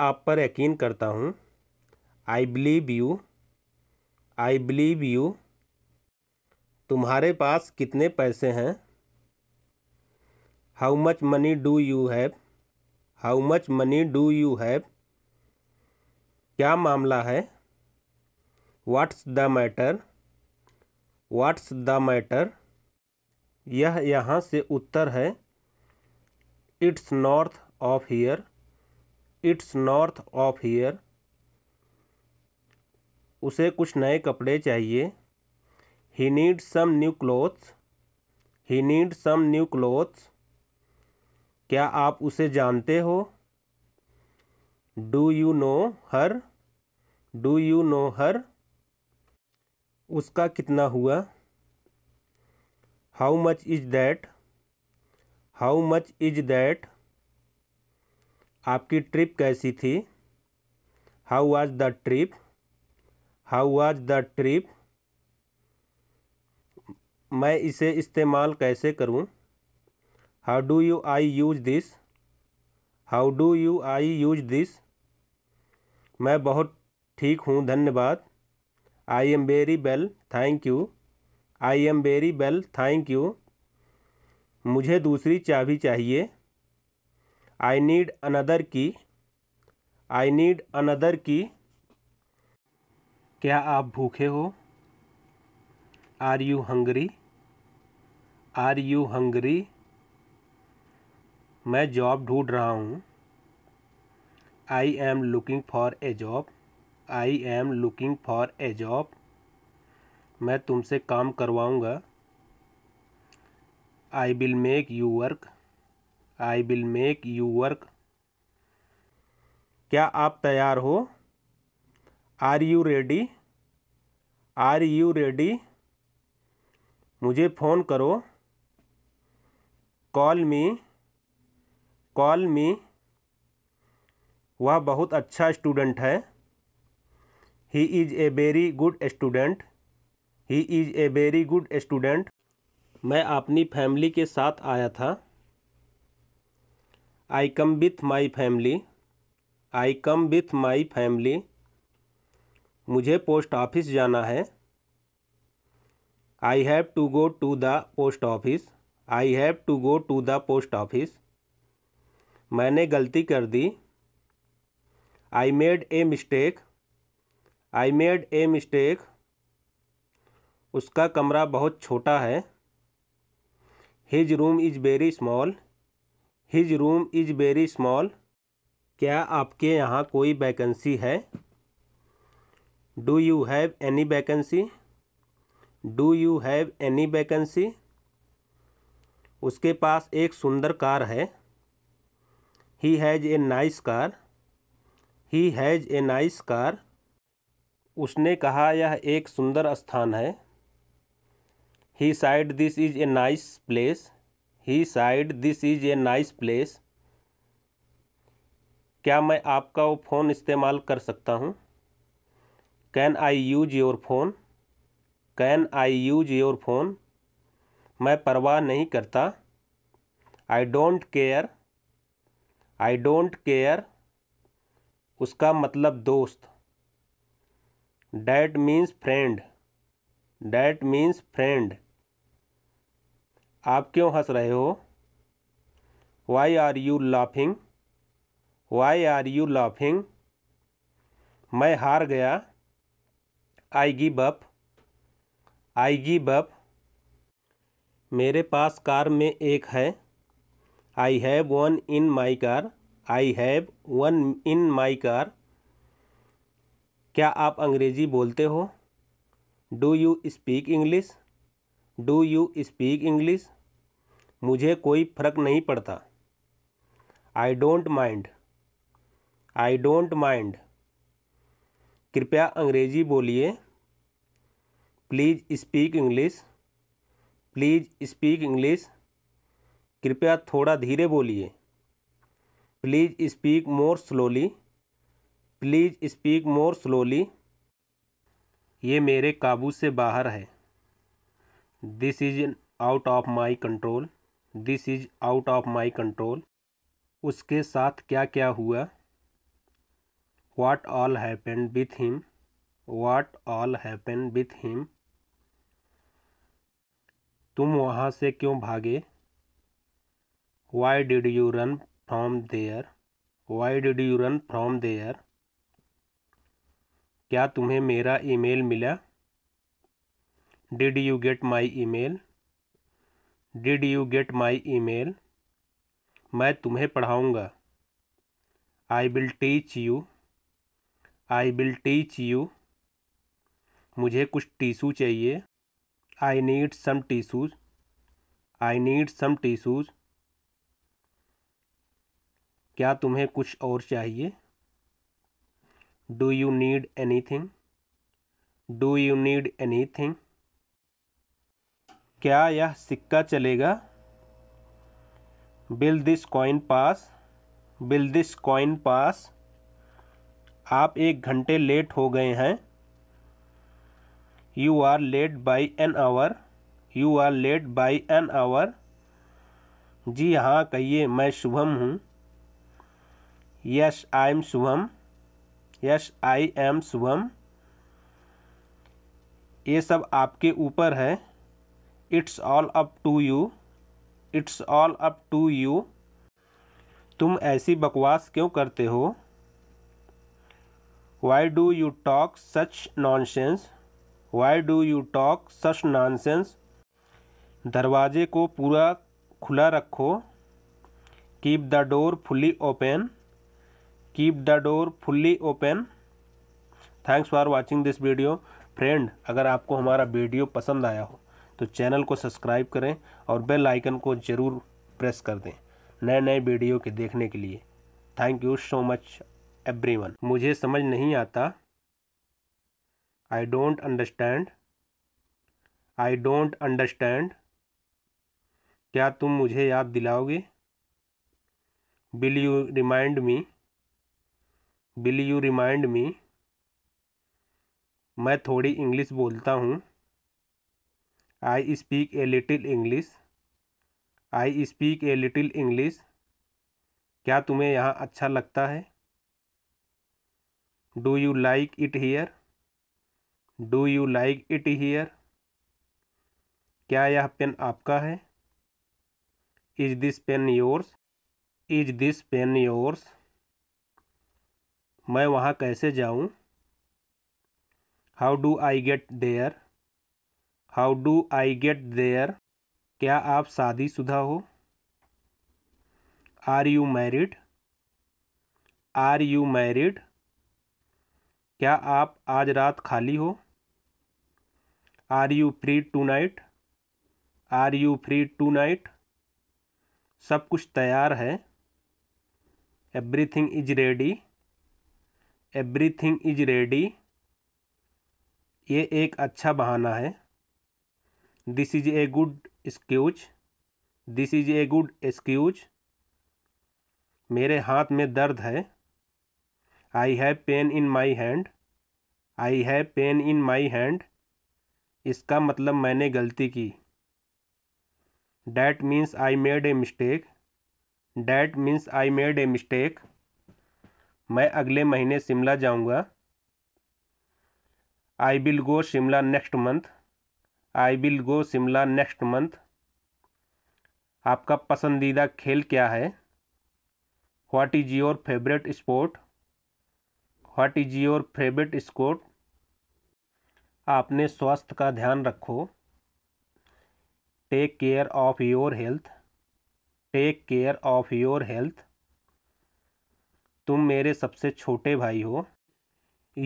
आप पर यकीन करता हूँ I believe you I believe you तुम्हारे पास कितने पैसे हैं how much money do you have how much money do you have क्या मामला है what's the matter what's the matter यह यहाँ से उत्तर है it's north of here it's north of here उसे कुछ नए कपड़े चाहिए he need some new clothes he need some new clothes क्या आप उसे जानते हो do you know her do you know her उसका कितना हुआ how much is that how much is that आपकी ट्रिप कैसी थी how was the trip how was the trip मैं इसे इस्तेमाल कैसे करूं? How do you I use this how do you I use this मैं बहुत ठीक हूँ धन्यवाद I am very well thank you I am very well thank you मुझे दूसरी चाबी चाहिए आई नीड अनदर की आई नीड अनदर की क्या आप भूखे हो are you hungry are you hungry मैं जॉब ढूंढ रहा हूँ I am looking for a job I am looking for a job मैं तुमसे काम करवाऊँगा I will make you work I will make you work क्या आप तैयार हो are you ready are you ready मुझे फ़ोन करो कॉल मी कॉल मी वह बहुत अच्छा स्टूडेंट है he is a very good student he is a very good student मैं अपनी फैमिली के साथ आया था I come with my family I come with my family मुझे पोस्ट ऑफिस जाना है I have to go to the post office I have to go to the post office मैंने गलती कर दी I made a mistake I made a mistake उसका कमरा बहुत छोटा है his room is very small his room is very small क्या आपके यहाँ कोई वैकेंसी है do you have any vacancy do you have any vacancy उसके पास एक सुंदर कार है he has a nice car he has a nice car उसने कहा यह एक सुंदर स्थान है he said this is a nice place he said this is a nice place क्या मैं आपका वो फ़ोन इस्तेमाल कर सकता हूँ can I use your phone can I use your phone मैं परवाह नहीं करता I don't care I don't care उसका मतलब दोस्त that means friend that means friend आप क्यों हंस रहे हो why are you laughing why are you laughing मैं हार गया आई गी बप आई गी बप मेरे पास कार में एक है I have one in my car I have one in my car क्या आप अंग्रेज़ी बोलते हो do you speak English do you speak English मुझे कोई फर्क नहीं पड़ता I don't mind I don't mind कृपया अंग्रेजी बोलिए please speak English please speak English कृपया थोड़ा धीरे बोलिए please speak more slowly please speak more slowly ये मेरे काबू से बाहर है this is out of my control this is out of my control उसके साथ क्या क्या हुआ what all happen with him what all happen with him तुम वहाँ से क्यों भागे why did you run from there why did you run from there क्या तुम्हें मेरा ईमेल मिला did you get my email did you get my email मैं तुम्हें पढ़ाऊँगा I will teach you I will teach you मुझे कुछ tissue चाहिए I need some tissues I need some tissues क्या तुम्हें कुछ और चाहिए do you need anything do you need anything क्या यह सिक्का चलेगा will this coin pass will this coin pass आप एक घंटे लेट हो गए हैं you are late by an hour you are late by an hour जी हाँ कहिए मैं शुभम हूँ yes I am Shubham yes I am Shubham ये सब आपके ऊपर है it's all up to you it's all up to you तुम ऐसी बकवास क्यों करते हो why do you talk such nonsense why do you talk such nonsense दरवाजे को पूरा खुला रखो keep the door fully open keep the door fully open thanks for watching this video friend अगर आपको हमारा वीडियो पसंद आया हो तो चैनल को सब्सक्राइब करें और बेल आइकन को ज़रूर प्रेस कर दें नए नए वीडियो के देखने के लिए thank you so much everyone मुझे समझ नहीं आता I don't understand I don't understand क्या तुम मुझे याद दिलाओगे will you remind me will you remind me मैं थोड़ी इंग्लिश बोलता हूँ I speak a little English. I speak a little English. क्या तुम्हें यहाँ अच्छा लगता है do you like it here do you like it here क्या यह पेन आपका है is this pen yours is this pen yours मैं वहाँ कैसे जाऊँ how do I get there how do I get there क्या आप शादीशुदा हो are you married are you married क्या आप आज रात खाली हो are you free tonight are you free tonight सब कुछ तैयार है everything is ready everything is ready ये एक अच्छा बहाना है this is a good excuse this is a good स्क्यूज मेरे हाथ में दर्द है I have pain in my hand I have pain in my hand इसका मतलब मैंने गलती की that means I made a mistake that means I made a mistake मैं अगले महीने शिमला जाऊंगा I will go Shimla next month I will go Shimla next month आपका पसंदीदा खेल क्या है what is your favourite sport what is your favourite sport आपने स्वास्थ्य का ध्यान रखो take care of your health take care of your health तुम मेरे सबसे छोटे भाई हो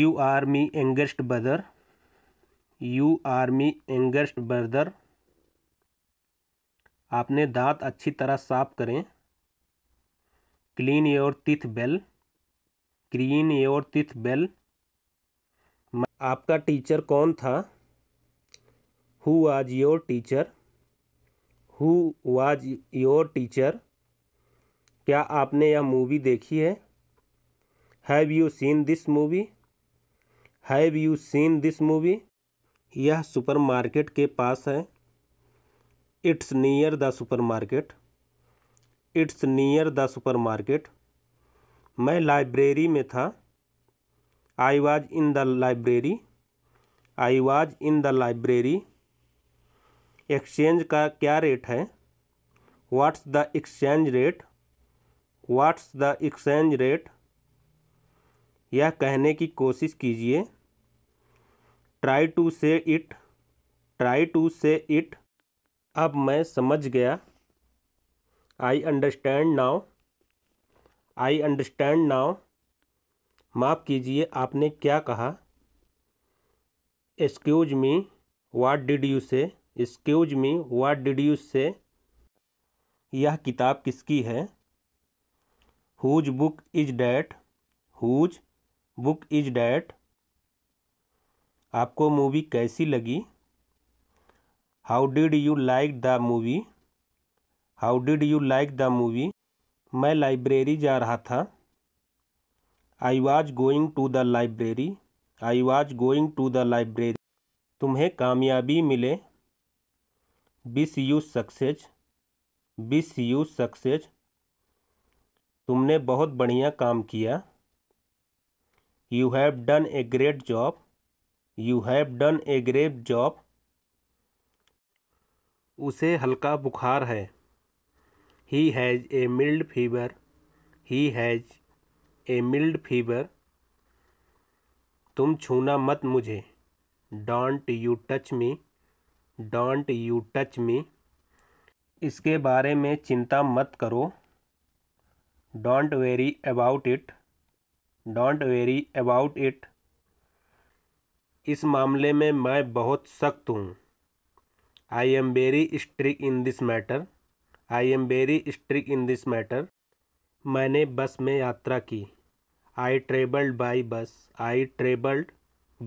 you are me youngest brother you are me youngest brother आपने दांत अच्छी तरह साफ करें clean your teeth well clean your teeth well आपका टीचर कौन था who as your teacher who was your teacher क्या आपने यह मूवी देखी है have you seen this movie have you seen this movie यह सुपरमार्केट के पास है it's near the supermarket it's near the supermarket मैं लाइब्रेरी में था I was in the library I was in the library exchange का क्या rate है what's the exchange rate what's the exchange rate यह कहने की कोशिश कीजिए try to say it try to say it अब मैं समझ गया I understand now I understand नाव माफ़ कीजिए आपने क्या कहा excuse me what did you say excuse me what did you say यह किताब किसकी है whose book is that whose book is that आपको मूवी कैसी लगी how did you like the movie how did you like the movie मैं library जा रहा था I was going to the library I was going to the library तुम्हें कामयाबी मिले wish you success wish you success तुमने बहुत बढ़िया काम किया you have done a great job you have done a great job उसे हल्का बुखार है he has a mild fever he has a mild fever तुम छूना मत मुझे don't you touch me don't you touch me इसके बारे में चिंता मत करो don't worry about it don't worry about it इस मामले में मैं बहुत सख्त हूँ I am very strict in this matter I am very strict in this matter मैंने बस में यात्रा की I travelled by bus I travelled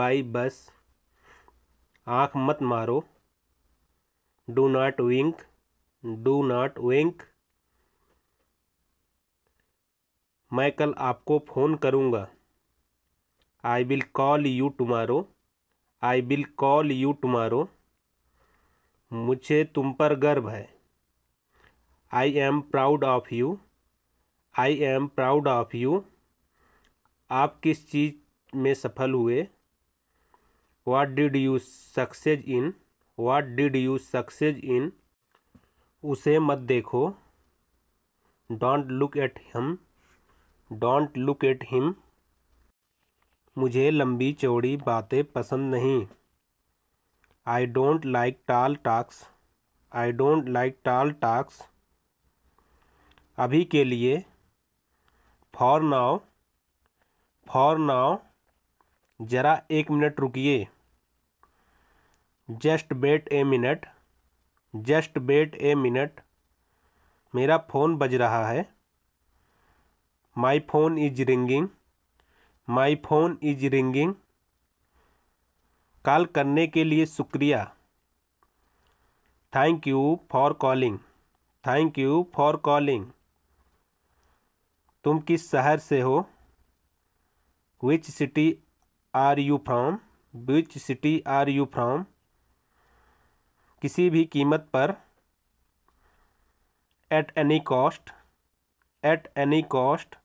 by bus आँख मत मारो do not Wink do not विंक मैं कल आपको फ़ोन करूँगा I will call you tomorrow I will call you tomorrow मुझे तुम पर गर्व है I am proud of you I am proud of you आप किस चीज़ में सफल हुए what did you succeed in what did you succeed in उसे मत देखो don't look at him don't look at him मुझे लंबी चौड़ी बातें पसंद नहीं आई डोंट लाइक टाल टाक्स आई डोंट लाइक टाल टाक्स अभी के लिए फॉर नाव फॉर नाव ज़रा एक मिनट रुकिए just wait a minute just wait a minute मेरा फ़ोन बज रहा है my phone is ringing my phone is ringing call करने के लिए शुक्रिया thank you for calling thank you for calling तुम किस शहर से हो which city are you from which city are you from किसी भी कीमत पर at any cost at any cost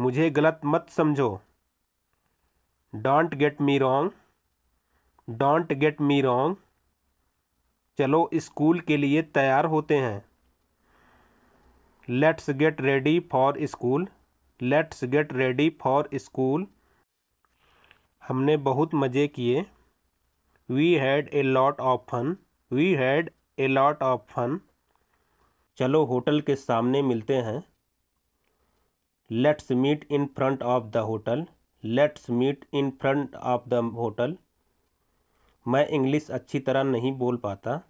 मुझे गलत मत समझो don't get me wrong don't get me wrong चलो स्कूल के लिए तैयार होते हैं let's get ready for school let's get ready for school हमने बहुत मज़े किए we had a lot of fun we had a lot of fun चलो होटल के सामने मिलते हैं let's meet in front of the hotel let's meet in front of the hotel मैं इंग्लिश अच्छी तरह नहीं बोल पाता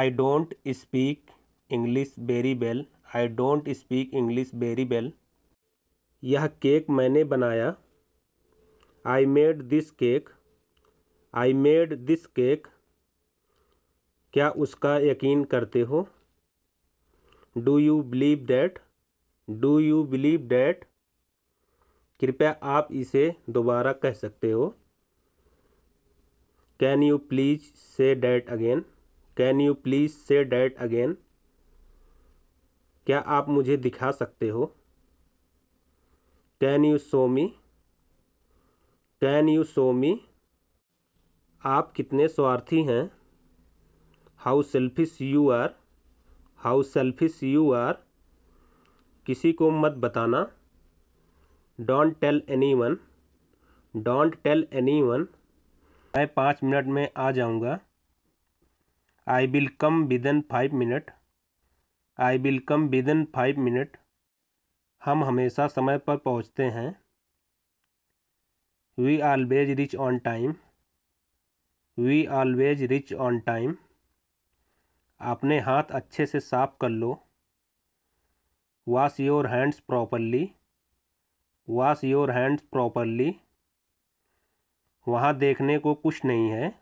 I don't speak English very well I don't speak English very well यह केक मैंने बनाया I made this cake I made this cake क्या उसका यकीन करते हो do you believe that do you believe that कृपया आप इसे दोबारा कह सकते हो can you please say that again can you please say that again क्या आप मुझे दिखा सकते हो can you show me can you show me आप कितने स्वार्थी हैं how selfish you are how selfish you are किसी को मत बताना don't tell anyone don't tell anyone मैं पाँच मिनट में आ जाऊँगा I will come in five minute I will come in five minute हम हमेशा समय पर पहुँचते हैं we always reach on time we always reach on time अपने हाथ अच्छे से साफ कर लो wash your hands properly wash your hands properly वहाँ देखने को कुछ नहीं है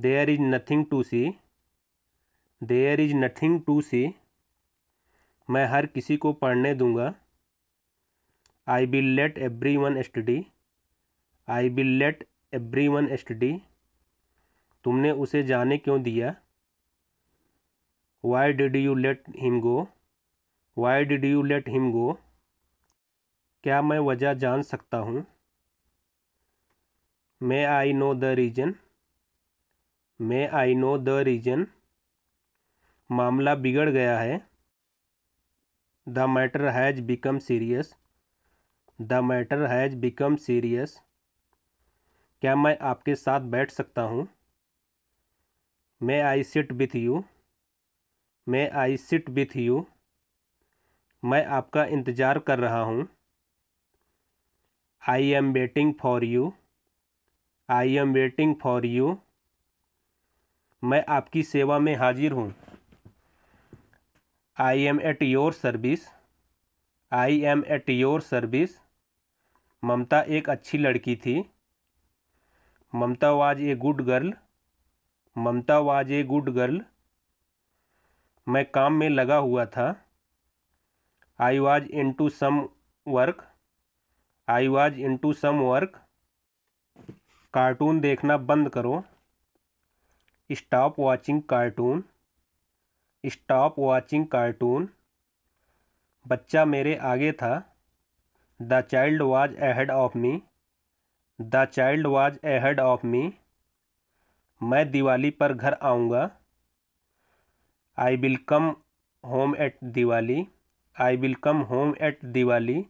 there is nothing to see there is nothing to see मैं हर किसी को पढ़ने दूंगा I will let everyone study I will let everyone study तुमने उसे जाने क्यों दिया why did you let him go why did you let him go क्या मैं वजह जान सकता हूँ may I know the reason may I know the reason मामला बिगड़ गया है the matter has become serious the matter has become serious क्या मैं आपके साथ बैठ सकता हूँ may I sit with you may I sit with you मैं आपका इंतज़ार कर रहा हूँ I am waiting for you I am waiting for you मैं आपकी सेवा में हाजिर हूँ I am at your service I am at your service Mamta एक अच्छी लड़की थी Mamta was a good girl Mamta was a good girl मैं काम में लगा हुआ था I was into some work I was into some work cartoon देखना बंद करो stop watching cartoon stop watching cartoon बच्चा मेरे आगे था the child was ahead of me the child was ahead of me मैं दिवाली पर घर आऊँगा I will come home at Diwali I will come home at Diwali